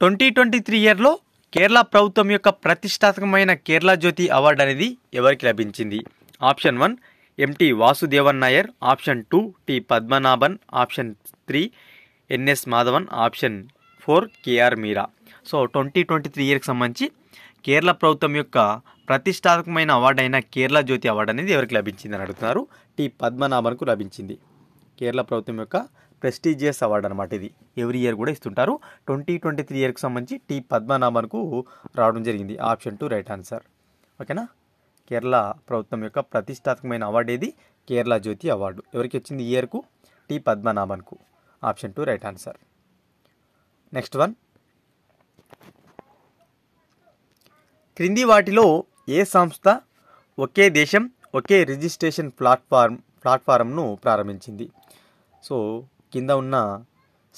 twenty twenty three ఇయర్లో కేరళ ప్రభుత్వం యొక్క ప్రతిష్టాత్మకమైన కేరళ జ్యోతి అవార్డు అనేది ఎవరికి లభించింది option one MT Vasudevan Nair option two T Padmanabhan option three NS Madhavan option four KR Meera so twenty twenty three ఇయర్కి సంబంధించి కేరళ ప్రభుత్వం యొక్క ప్రతిష్టాత్మకమైన అవార్డు అయిన కేరళ జ్యోతి అవార్డు అనేది ఎవరికి లభించింది అని అడుగుతున్నారు టి పద్మనాభన్కు లభించింది కేరళ ప్రభుత్వం యొక్క ప్రెస్టీజియస్ అవార్డు అనమాట ఇది ఎవ్రీ ఇయర్ కూడా ఇస్తుంటారు ట్వంటీ ట్వంటీ త్రీ ఇయర్కి సంబంధించి టి పద్మనాభన్కు రావడం జరిగింది ఆప్షన్ టు రైట్ ఆన్సర్ ఓకేనా కేరళ ప్రభుత్వం యొక్క ప్రతిష్టాత్మకమైన అవార్డు ఏది కేరళ జ్యోతి అవార్డు ఎవరికి వచ్చింది ఇయర్కు టి పద్మనాభన్కు option two right answer next one క్రింది వాటిలో ఏ సంస్థ ఒకే దేశం ఒకే రిజిస్ట్రేషన్ ప్లాట్ఫామ్ ప్లాట్ఫారంను ప్రారంభించింది సో కింద ఉన్న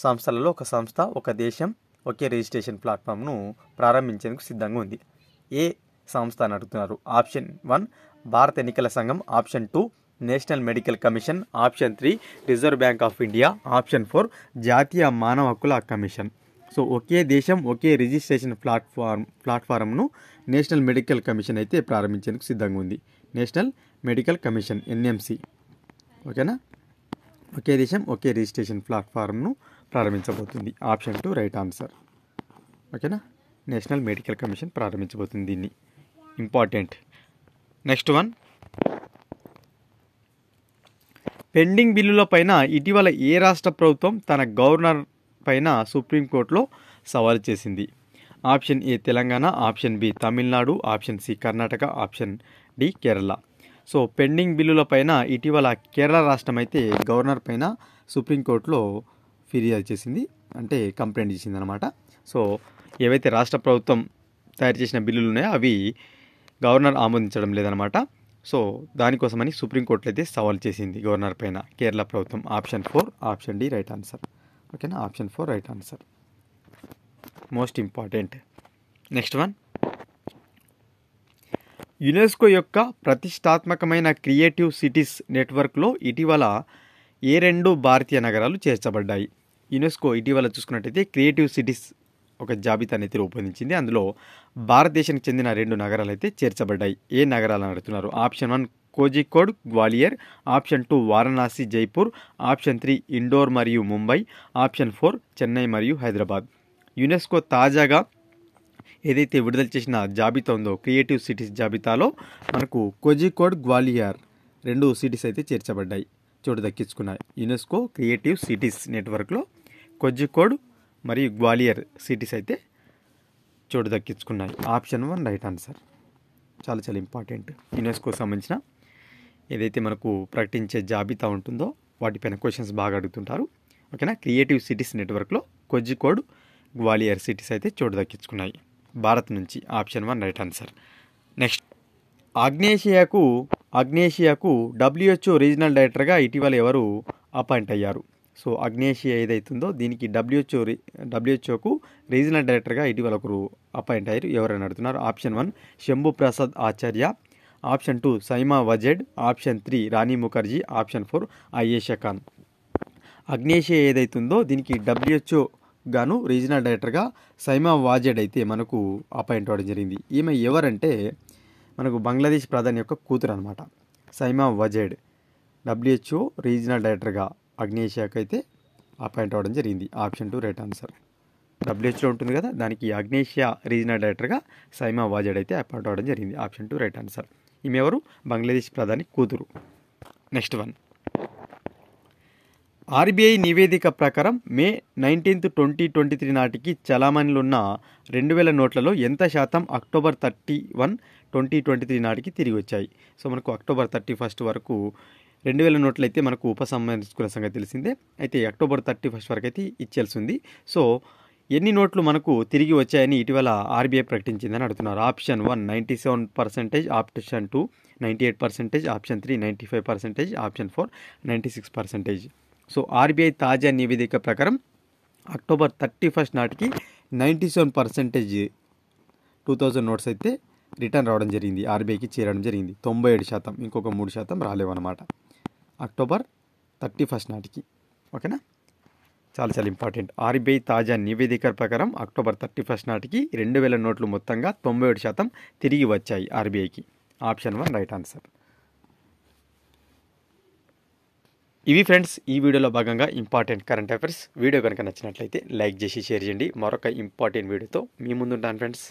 సంస్థలలో ఒక సంస్థ ఒక దేశం ఒకే రిజిస్ట్రేషన్ ప్లాట్ఫామ్ను ప్రారంభించేందుకు సిద్ధంగా ఉంది ఏ సంస్థ అని అడుగుతున్నారు ఆప్షన్ వన్ భారత ఎన్నికల సంఘం option two national medical commission option three reserve bank of India option four జాతీయ మానవ హక్కుల కమిషన్ సో ఒకే దేశం ఒకే రిజిస్ట్రేషన్ ప్లాట్ఫామ్ ప్లాట్ఫారంను నేషనల్ మెడికల్ కమిషన్ అయితే ప్రారంభించేందుకు సిద్ధంగా ఉంది నేషనల్ మెడికల్ కమిషన్ ఎన్ఎంసి ఓకేనా ఒకే దేశం ఒకే రిజిస్ట్రేషన్ ప్లాట్ఫామ్ను ప్రారంభించబోతుంది ఆప్షన్ టు రైట్ ఆన్సర్ ఓకేనా నేషనల్ మెడికల్ కమిషన్ ప్రారంభించబోతుంది దీన్ని ఇంపార్టెంట్ నెక్స్ట్ వన్ పెండింగ్ బిల్లుల పైన ఇటీవల ఏ రాష్ట్ర ప్రభుత్వం తన గవర్నర్ పైన సుప్రీంకోర్టులో సవాల్ చేసింది option A Telangana option B Tamil Nadu option C Karnataka option D Kerala so pending బిల్లుల పైన ఇటీవల కేరళ రాష్ట్రం అయితే గవర్నర్ పైన సుప్రీంకోర్టులో ఫిర్యాదు చేసింది అంటే కంప్లైంట్ చేసింది అనమాట సో ఏవైతే రాష్ట్ర ప్రభుత్వం తయారు చేసిన బిల్లులు ఉన్నాయో అవి గవర్నర్ ఆమోదించడం లేదనమాట సో దానికోసమని సుప్రీంకోర్టులో అయితే సవాల్ చేసింది గవర్నర్ పైన కేరళ ప్రభుత్వం option four option D right answer ఓకేనా option four right answer most important next one UNESCO యొక్క ప్రతిష్టాత్మకమైన క్రియేటివ్ సిటీస్ నెట్వర్క్లో ఇటీవల ఏ రెండు భారతీయ నగరాలు చేర్చబడ్డాయి యునెస్కో ఇటీవల చూసుకున్నట్టయితే క్రియేటివ్ సిటీస్ ఒక జాబితా అనేది రూపొందించింది అందులో భారతదేశానికి చెందిన రెండు నగరాలు అయితే చేర్చబడ్డాయి ఏ నగరాలు అడుగుతున్నారు option one Kozhikode Gwalior option two Varanasi Jaipur option three Indore మరియు ముంబై ఆప్షన్ ఫోర్ చెన్నై మరియు హైదరాబాద్ యునెస్కో తాజాగా ఏదైతే విడుదల చేసిన జాబితా ఉందో క్రియేటివ్ సిటీస్ జాబితాలో మనకు కోజికోడ్ గ్వాలియర్ రెండు సిటీస్ అయితే చేర్చబడ్డాయి చోటు దక్కించుకున్నాయి యునెస్కో క్రియేటివ్ సిటీస్ నెట్వర్క్లో కొజ్జికోడ్ మరియు గ్వాలియర్ సిటీస్ అయితే చోటు దక్కించుకున్నాయి ఆప్షన్ వన్ రైట్ ఆన్సర్ చాలా చాలా ఇంపార్టెంట్ యునెస్కో సంబంధించిన ఏదైతే మనకు ప్రకటించే జాబితా ఉంటుందో వాటిపైన క్వశ్చన్స్ బాగా అడుగుతుంటారు ఓకేనా క్రియేటివ్ సిటీస్ నెట్వర్క్లో కొజ్జికోడ్ గ్వాలియర్ సిటీస్ అయితే చోటు దక్కించుకున్నాయి భారత్ నుంచి option one right answer next ఆగ్నేషియాకు ఆగ్నేషియాకు డబ్ల్యూహెచ్ఓ రీజనల్ డైరెక్టర్గా ఇటీవల ఎవరు అపాయింట్ అయ్యారు సో అగ్నేషియా ఏదైతుందో దీనికి డబ్ల్యూహెచ్ఓ డబ్ల్యూహెచ్ఓకు రీజనల్ డైరెక్టర్గా ఇటీవల ఒకరు అపాయింట్ అయ్యారు ఎవరైనా అడుగుతున్నారు option one Shambhu Prasad Acharya option two Saima Wazed option three Rani Mukherjee option four Ayesha Khan అగ్నేషియా ఏదైతుందో దీనికి డబ్ల్యూహెచ్ఓ గాను రీజనల్ డైరెక్టర్గా సైమా వాజెడ్ అయితే మనకు అపాయింట్ అవ్వడం జరిగింది ఈమె ఎవరంటే మనకు బంగ్లాదేశ్ ప్రధాని యొక్క కూతురు అనమాట సైమా వజెడ్ డబ్ల్యూహెచ్ఓ రీజనల్ డైరెక్టర్గా అగ్నేషియాకి అయితే అపాయింట్ అవ్వడం జరిగింది option two right answer WHO ఉంటుంది కదా దానికి అగ్నేషియా రీజనల్ డైరెక్టర్గా సైమా వాజెడ్ అయితే అపాయింట్ అవ్వడం జరిగింది ఆప్షన్ టూ రైట్ ఆన్సర్ ఈమె ఎవరు బంగ్లాదేశ్ ప్రధాని కూతురు నెక్స్ట్ వన్ ఆర్బీఐ నివేదిక ప్రకారం May nineteenth twenty twenty three నాటికి చలామణిలున్న రెండు వేల నోట్లలో ఎంత శాతం October thirty one twenty twenty three నాటికి తిరిగి వచ్చాయి సో మనకు అక్టోబర్ థర్టీ ఫస్ట్ వరకు రెండు వేల నోట్లు అయితే మనకు ఉపసంహరించుకున్న సంగతి తెలిసిందే అయితే అక్టోబర్ థర్టీ ఫస్ట్ వరకు అయితే ఇచ్చేల్సి ఉంది సో ఎన్ని నోట్లు మనకు తిరిగి వచ్చాయని ఇటీవల ఆర్బీఐ ప్రకటించిందని అడుగుతున్నారు option one ninety seven percentage option two ninety eight percentage option three ninety five percentage option four ninety six percentage so RBI తాజా నివేదిక ప్రకారం అక్టోబర్ థర్టీ ఫస్ట్ నాటికి ninety seven percentage two thousand notes అయితే return రావడం జరిగింది ఆర్బీఐకి చేరడం జరిగింది తొంభై ఏడు శాతం ఇంకొక మూడు శాతం రాలేవన్నమాట అక్టోబర్ థర్టీ ఫస్ట్ నాటికి ఓకేనా చాలా చాలా ఇంపార్టెంట్ ఆర్బీఐ తాజా నివేదిక ప్రకారం అక్టోబర్ థర్టీ ఫస్ట్ నాటికి రెండు వేల నోట్లు మొత్తంగా తొంభై ఏడు శాతం తిరిగి వచ్చాయి ఆర్బీఐకి ఆప్షన్ వన్ రైట్ ఆన్సర్ ఇవి ఫ్రెండ్స్ ఈ వీడియోలో భాగంగా ఇంపార్టెంట్ కరెంట్ అఫైర్స్ వీడియో కనుక నచ్చినట్లయితే లైక్ చేసి షేర్ చేయండి మరొక ఇంపార్టెంట్ వీడియోతో మీ ముందు ఉంటాను ఫ్రెండ్స్